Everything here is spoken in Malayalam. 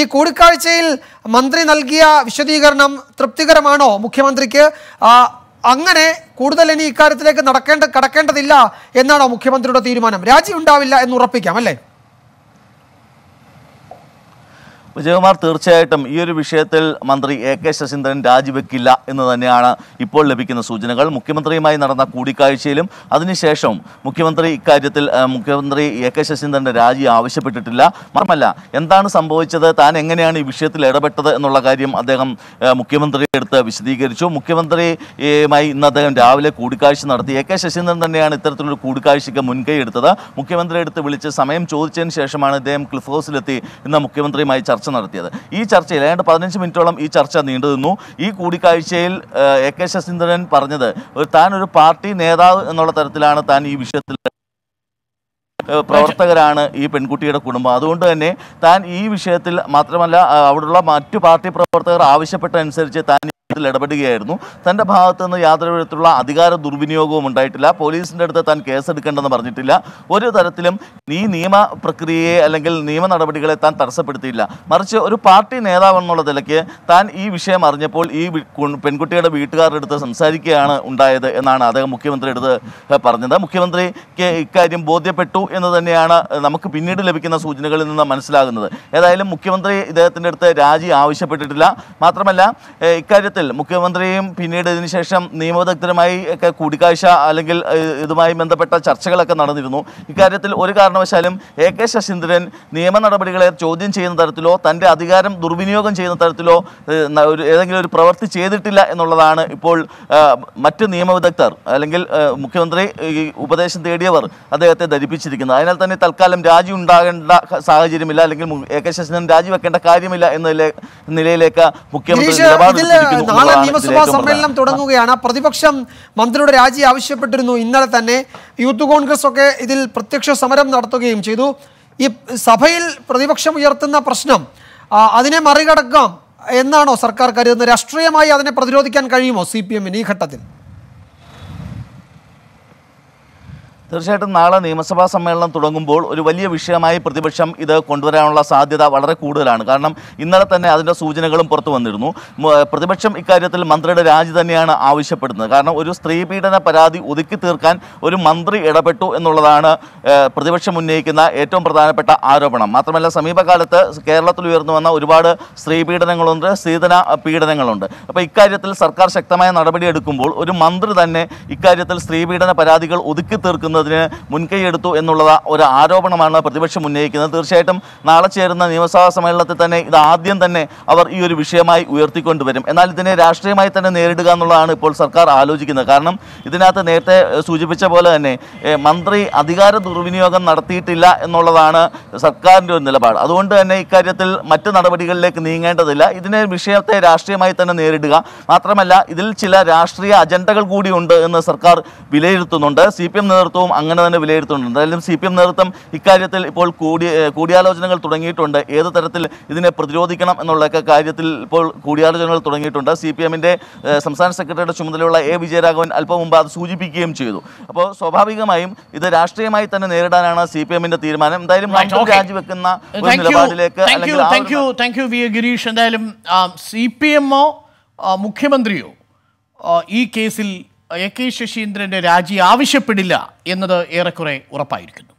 ഈ കൂടിക്കാഴ്ചയിൽ മന്ത്രി നൽകിയ വിശദീകരണം തൃപ്തികരമാണോ മുഖ്യമന്ത്രിക്ക് അങ്ങനെ കൂടുതൽ ഇനി ഇക്കാര്യത്തിലേക്ക് നടക്കേണ്ട കടക്കേണ്ടതില്ല എന്നാണോ മുഖ്യമന്ത്രിയുടെ തീരുമാനം രാജി ഉണ്ടാവില്ല എന്ന് ഉറപ്പിക്കാം അല്ലേ വിജയകുമാർ തീർച്ചയായിട്ടും ഈ ഒരു വിഷയത്തിൽ മന്ത്രി എ കെ ശശീന്ദ്രൻ രാജിവെക്കില്ല എന്ന് തന്നെയാണ് ഇപ്പോൾ ലഭിക്കുന്ന സൂചനകൾ മുഖ്യമന്ത്രിയുമായി നടന്ന കൂടിക്കാഴ്ചയിലും അതിനുശേഷവും മുഖ്യമന്ത്രി ഇക്കാര്യത്തിൽ മുഖ്യമന്ത്രി എ കെ ശശീന്ദ്രൻ്റെ രാജി ആവശ്യപ്പെട്ടിട്ടില്ല മാത്രമല്ല എന്താണ് സംഭവിച്ചത് താൻ എങ്ങനെയാണ് ഈ വിഷയത്തിൽ ഇടപെട്ടത് എന്നുള്ള കാര്യം അദ്ദേഹം മുഖ്യമന്ത്രിയുടെ അടുത്ത് വിശദീകരിച്ചു മുഖ്യമന്ത്രിയുമായി ഇന്ന് അദ്ദേഹം രാവിലെ കൂടിക്കാഴ്ച നടത്തി എ കെ ശശീന്ദ്രൻ തന്നെയാണ് ഇത്തരത്തിലൊരു കൂടിക്കാഴ്ചയ്ക്ക് മുൻകൈ എടുത്തത് അടുത്ത് വിളിച്ച് സമയം ചോദിച്ചതിന് ശേഷമാണ് ഇദ്ദേഹം ക്ലിഫ് ഹൗസിലെത്തി ഇന്ന് മുഖ്യമന്ത്രിയുമായി ചർച്ച ചർച്ച നടത്തിയത് ഈ ചർച്ചയിൽ ഏതാണ്ട് പതിനഞ്ച് മിനിറ്റോളം ഈ ചർച്ച നീണ്ടു നിന്നു ഈ കൂടിക്കാഴ്ചയിൽ എ കെ ശശീന്ദ്രൻ പറഞ്ഞത് താൻ ഒരു പാർട്ടി നേതാവ് എന്നുള്ള തരത്തിലാണ് താൻ ഈ വിഷയത്തിൽ പ്രവർത്തകരാണ് ഈ പെൺകുട്ടിയുടെ കുടുംബം അതുകൊണ്ട് തന്നെ താൻ ഈ വിഷയത്തിൽ മാത്രമല്ല അവിടെയുള്ള മറ്റു പാർട്ടി പ്രവർത്തകർ ആവശ്യപ്പെട്ടതനുസരിച്ച് താൻ കാര്യത്തിൽ ഇടപെടുകയായിരുന്നു തൻ്റെ ഭാഗത്ത് നിന്ന് യാതൊരു വിധത്തിലുള്ള അധികാര ദുർവിനിയോഗവും ഉണ്ടായിട്ടില്ല പോലീസിൻ്റെ അടുത്ത് താൻ കേസെടുക്കേണ്ടെന്ന് പറഞ്ഞിട്ടില്ല ഒരു തരത്തിലും ഈ നിയമ പ്രക്രിയയെ അല്ലെങ്കിൽ നിയമ നടപടികളെ താൻ തടസ്സപ്പെടുത്തിയില്ല മറിച്ച് ഒരു പാർട്ടി നേതാവ് എന്നുള്ള നിലയ്ക്ക് താൻ ഈ വിഷയം അറിഞ്ഞപ്പോൾ ഈ പെൺകുട്ടിയുടെ വീട്ടുകാരുടെ അടുത്ത് സംസാരിക്കുകയാണ് ഉണ്ടായത് എന്നാണ് അദ്ദേഹം മുഖ്യമന്ത്രിയുടെ അടുത്ത് പറഞ്ഞത് മുഖ്യമന്ത്രിക്ക് ഇക്കാര്യം ബോധ്യപ്പെട്ടു എന്ന് തന്നെയാണ് നമുക്ക് പിന്നീട് ലഭിക്കുന്ന സൂചനകളിൽ നിന്ന് മനസ്സിലാകുന്നത് ഏതായാലും മുഖ്യമന്ത്രി ഇദ്ദേഹത്തിൻ്റെ അടുത്ത് രാജി ആവശ്യപ്പെട്ടിട്ടില്ല മാത്രമല്ല ഇക്കാര്യത്തിൽ മുഖ്യമന്ത്രിയും പിന്നീട് ഇതിനുശേഷം നിയമവിദഗ്ധരുമായി ഒക്കെ കൂടിക്കാഴ്ച അല്ലെങ്കിൽ ഇതുമായി ബന്ധപ്പെട്ട ചർച്ചകളൊക്കെ നടന്നിരുന്നു ഇക്കാര്യത്തിൽ ഒരു കാരണവശാലും എ കെ ശശീന്ദ്രൻ നിയമ നടപടികളെ ചോദ്യം ചെയ്യുന്ന തരത്തിലോ തൻ്റെ അധികാരം ദുർവിനിയോഗം ചെയ്യുന്ന തരത്തിലോ ഒരു ഏതെങ്കിലും ഒരു പ്രവൃത്തി ചെയ്തിട്ടില്ല എന്നുള്ളതാണ് ഇപ്പോൾ മറ്റ് നിയമവിദഗ്ധർ അല്ലെങ്കിൽ മുഖ്യമന്ത്രി ഉപദേശം തേടിയവർ അദ്ദേഹത്തെ ധരിപ്പിച്ചിരിക്കുന്നത് അതിനാൽ തന്നെ തൽക്കാലം രാജി ഉണ്ടാകേണ്ട സാഹചര്യമില്ല അല്ലെങ്കിൽ എ കെ ശശീന്ദ്രൻ രാജിവെക്കേണ്ട കാര്യമില്ല എന്ന നിലയിലേക്ക് മുഖ്യമന്ത്രി നിലപാട് നാളെ നിയമസഭാ സമ്മേളനം തുടങ്ങുകയാണ് പ്രതിപക്ഷം മന്ത്രിയുടെ രാജി ആവശ്യപ്പെട്ടിരുന്നു ഇന്നലെ തന്നെ യൂത്ത് കോൺഗ്രസ് ഒക്കെ ഇതിൽ പ്രത്യക്ഷ സമരം നടത്തുകയും ചെയ്തു ഈ സഭയിൽ പ്രതിപക്ഷം ഉയർത്തുന്ന പ്രശ്നം അതിനെ മറികടക്കാം എന്നാണോ സർക്കാർ കരുതുന്നത് രാഷ്ട്രീയമായി അതിനെ പ്രതിരോധിക്കാൻ കഴിയുമോ സി പി എമ്മിന് ഈ ഘട്ടത്തിൽ തീർച്ചയായിട്ടും നാളെ നിയമസഭാ സമ്മേളനം തുടങ്ങുമ്പോൾ ഒരു വലിയ വിഷയമായി പ്രതിപക്ഷം ഇത് കൊണ്ടുവരാനുള്ള സാധ്യത വളരെ കൂടുതലാണ് കാരണം ഇന്നലെ തന്നെ അതിൻ്റെ സൂചനകളും പുറത്തു വന്നിരുന്നു പ്രതിപക്ഷം ഇക്കാര്യത്തിൽ മന്ത്രിയുടെ രാജി തന്നെയാണ് ആവശ്യപ്പെടുന്നത് കാരണം ഒരു സ്ത്രീ പീഡന പരാതി ഒതുക്കി തീർക്കാൻ ഒരു മന്ത്രി ഇടപെട്ടു എന്നുള്ളതാണ് പ്രതിപക്ഷം ഉന്നയിക്കുന്ന ഏറ്റവും പ്രധാനപ്പെട്ട ആരോപണം മാത്രമല്ല സമീപകാലത്ത് കേരളത്തിൽ ഉയർന്നു വന്ന ഒരുപാട് സ്ത്രീ പീഡനങ്ങളുണ്ട് സ്ത്രീധന പീഡനങ്ങളുണ്ട് അപ്പോൾ ഇക്കാര്യത്തിൽ സർക്കാർ ശക്തമായ നടപടിയെടുക്കുമ്പോൾ ഒരു മന്ത്രി തന്നെ ഇക്കാര്യത്തിൽ സ്ത്രീ പീഡന പരാതികൾ ഒതുക്കി തീർക്കുന്നത് അതിന് എടുത്തു എന്നുള്ളത് ഒരു ആരോപണമാണ് പ്രതിപക്ഷം ഉന്നയിക്കുന്നത് തീർച്ചയായിട്ടും നാളെ ചേരുന്ന നിയമസഭാ സമ്മേളനത്തിൽ തന്നെ ഇത് ആദ്യം തന്നെ അവർ ഈ ഒരു വിഷയമായി ഉയർത്തിക്കൊണ്ടുവരും എന്നാൽ ഇതിനെ രാഷ്ട്രീയമായി തന്നെ നേരിടുക എന്നുള്ളതാണ് ഇപ്പോൾ സർക്കാർ ആലോചിക്കുന്നത് കാരണം ഇതിനകത്ത് നേരത്തെ സൂചിപ്പിച്ച പോലെ തന്നെ മന്ത്രി അധികാര ദുർവിനിയോഗം നടത്തിയിട്ടില്ല എന്നുള്ളതാണ് സർക്കാരിൻ്റെ ഒരു നിലപാട് അതുകൊണ്ട് തന്നെ ഇക്കാര്യത്തിൽ മറ്റ് നടപടികളിലേക്ക് നീങ്ങേണ്ടതില്ല ഇതിനെ വിഷയത്തെ രാഷ്ട്രീയമായി തന്നെ നേരിടുക മാത്രമല്ല ഇതിൽ ചില രാഷ്ട്രീയ അജണ്ടകൾ കൂടിയുണ്ട് എന്ന് സർക്കാർ വിലയിരുത്തുന്നുണ്ട് സി പി എം നേതൃത്വവും അങ്ങനെ തന്നെ വിലയിരുത്തുന്നുണ്ട് എന്തായാലും സി പി എം നേതൃത്വം ഇക്കാര്യത്തിൽ ഇപ്പോൾ കൂടി കൂടിയാലോചനകൾ തുടങ്ങിയിട്ടുണ്ട് ഏത് തരത്തിൽ ഇതിനെ പ്രതിരോധിക്കണം എന്നുള്ള കാര്യത്തിൽ ഇപ്പോൾ കൂടിയാലോചനകൾ തുടങ്ങിയിട്ടുണ്ട് സി പി എമ്മിൻ്റെ സംസ്ഥാന സെക്രട്ടറിയുടെ ചുമതലയുള്ള എ വിജയരാഘവൻ അല്പം മുമ്പ് അത് സൂചിപ്പിക്കുകയും ചെയ്തു അപ്പോൾ സ്വാഭാവികമായും ഇത് രാഷ്ട്രീയമായി തന്നെ നേരിടാനാണ് സി പി എമ്മിൻ്റെ തീരുമാനം എന്തായാലും രാജിവെക്കുന്ന നിലപാടിലേക്ക് ഗിരീഷ് എന്തായാലും സി പി എമ്മോ മുഖ്യമന്ത്രിയോ ഈ കേസിൽ എ കെ ശശീന്ദ്രൻ്റെ രാജി ആവശ്യപ്പെടില്ല എന്നത് ഏറെക്കുറെ ഉറപ്പായിരിക്കുന്നു